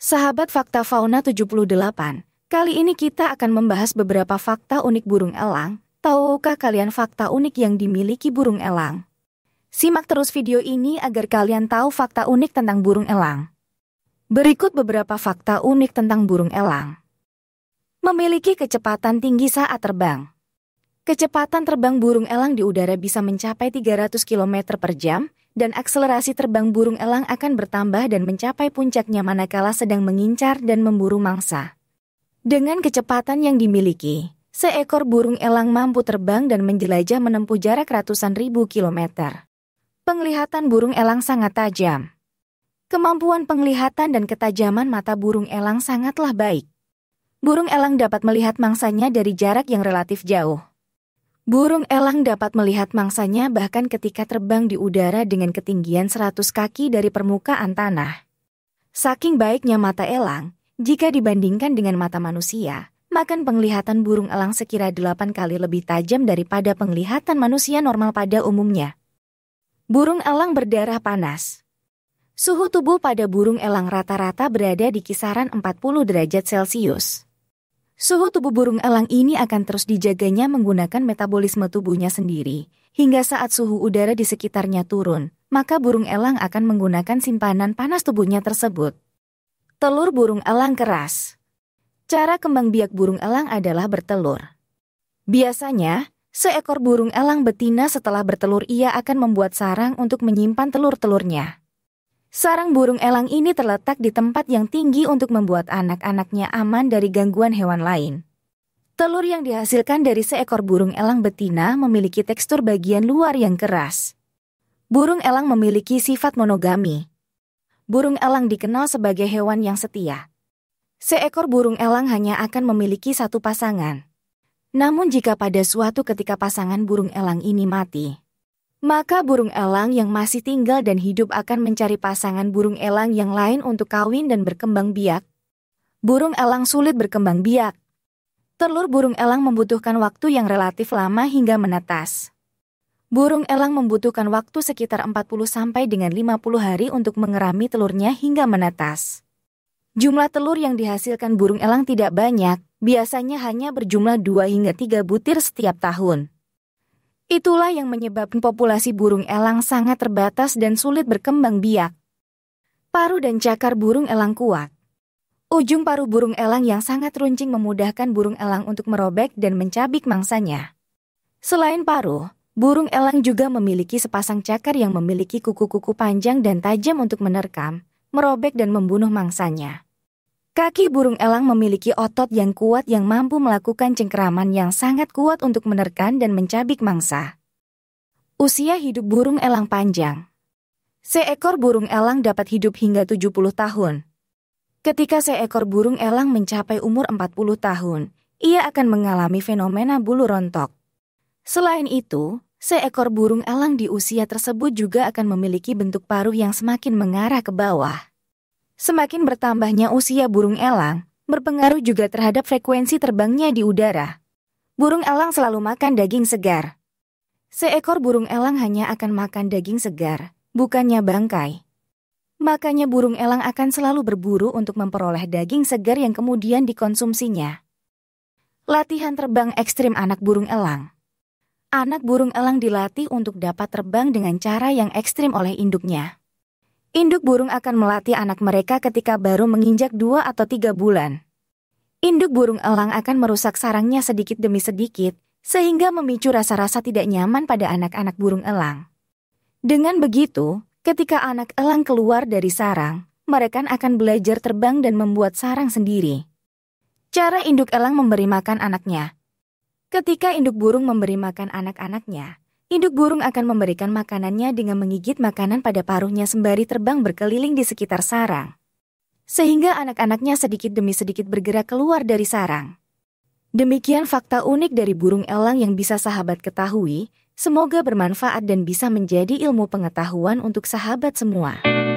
Sahabat Fakta Fauna 78, kali ini kita akan membahas beberapa fakta unik burung elang. Tahukah kalian fakta unik yang dimiliki burung elang? Simak terus video ini agar kalian tahu fakta unik tentang burung elang. Berikut beberapa fakta unik tentang burung elang. Memiliki kecepatan tinggi saat terbang. Kecepatan terbang burung elang di udara bisa mencapai 300 km per jam, dan akselerasi terbang burung elang akan bertambah dan mencapai puncaknya manakala sedang mengincar dan memburu mangsa. Dengan kecepatan yang dimiliki, seekor burung elang mampu terbang dan menjelajah menempuh jarak ratusan ribu kilometer. Penglihatan burung elang sangat tajam. Kemampuan penglihatan dan ketajaman mata burung elang sangatlah baik. Burung elang dapat melihat mangsanya dari jarak yang relatif jauh. Burung elang dapat melihat mangsanya bahkan ketika terbang di udara dengan ketinggian 100 kaki dari permukaan tanah. Saking baiknya mata elang, jika dibandingkan dengan mata manusia, maka penglihatan burung elang sekira 8 kali lebih tajam daripada penglihatan manusia normal pada umumnya. Burung elang berdarah panas. Suhu tubuh pada burung elang rata-rata berada di kisaran 40 derajat Celcius. Suhu tubuh burung elang ini akan terus dijaganya menggunakan metabolisme tubuhnya sendiri. Hingga saat suhu udara di sekitarnya turun, maka burung elang akan menggunakan simpanan panas tubuhnya tersebut. Telur burung elang keras Cara kembang biak burung elang adalah bertelur. Biasanya, seekor burung elang betina setelah bertelur ia akan membuat sarang untuk menyimpan telur-telurnya. Sarang burung elang ini terletak di tempat yang tinggi untuk membuat anak-anaknya aman dari gangguan hewan lain. Telur yang dihasilkan dari seekor burung elang betina memiliki tekstur bagian luar yang keras. Burung elang memiliki sifat monogami. Burung elang dikenal sebagai hewan yang setia. Seekor burung elang hanya akan memiliki satu pasangan. Namun jika pada suatu ketika pasangan burung elang ini mati, maka burung elang yang masih tinggal dan hidup akan mencari pasangan burung elang yang lain untuk kawin dan berkembang biak. Burung elang sulit berkembang biak. Telur burung elang membutuhkan waktu yang relatif lama hingga menetas. Burung elang membutuhkan waktu sekitar 40 sampai dengan 50 hari untuk mengerami telurnya hingga menetas. Jumlah telur yang dihasilkan burung elang tidak banyak, biasanya hanya berjumlah 2 hingga 3 butir setiap tahun. Itulah yang menyebabkan populasi burung elang sangat terbatas dan sulit berkembang biak. Paru dan cakar burung elang kuat. Ujung paru burung elang yang sangat runcing memudahkan burung elang untuk merobek dan mencabik mangsanya. Selain paru, burung elang juga memiliki sepasang cakar yang memiliki kuku-kuku panjang dan tajam untuk menerkam, merobek dan membunuh mangsanya. Kaki burung elang memiliki otot yang kuat yang mampu melakukan cengkeraman yang sangat kuat untuk menerkan dan mencabik mangsa. Usia hidup burung elang panjang. Seekor burung elang dapat hidup hingga 70 tahun. Ketika seekor burung elang mencapai umur 40 tahun, ia akan mengalami fenomena bulu rontok. Selain itu, seekor burung elang di usia tersebut juga akan memiliki bentuk paruh yang semakin mengarah ke bawah. Semakin bertambahnya usia burung elang, berpengaruh juga terhadap frekuensi terbangnya di udara. Burung elang selalu makan daging segar. Seekor burung elang hanya akan makan daging segar, bukannya bangkai. Makanya burung elang akan selalu berburu untuk memperoleh daging segar yang kemudian dikonsumsinya. Latihan terbang ekstrim anak burung elang Anak burung elang dilatih untuk dapat terbang dengan cara yang ekstrim oleh induknya. Induk burung akan melatih anak mereka ketika baru menginjak dua atau tiga bulan. Induk burung elang akan merusak sarangnya sedikit demi sedikit, sehingga memicu rasa-rasa tidak nyaman pada anak-anak burung elang. Dengan begitu, ketika anak elang keluar dari sarang, mereka akan belajar terbang dan membuat sarang sendiri. Cara induk elang memberi makan anaknya. Ketika induk burung memberi makan anak-anaknya, Induk burung akan memberikan makanannya dengan menggigit makanan pada paruhnya sembari terbang berkeliling di sekitar sarang. Sehingga anak-anaknya sedikit demi sedikit bergerak keluar dari sarang. Demikian fakta unik dari burung elang yang bisa sahabat ketahui, semoga bermanfaat dan bisa menjadi ilmu pengetahuan untuk sahabat semua.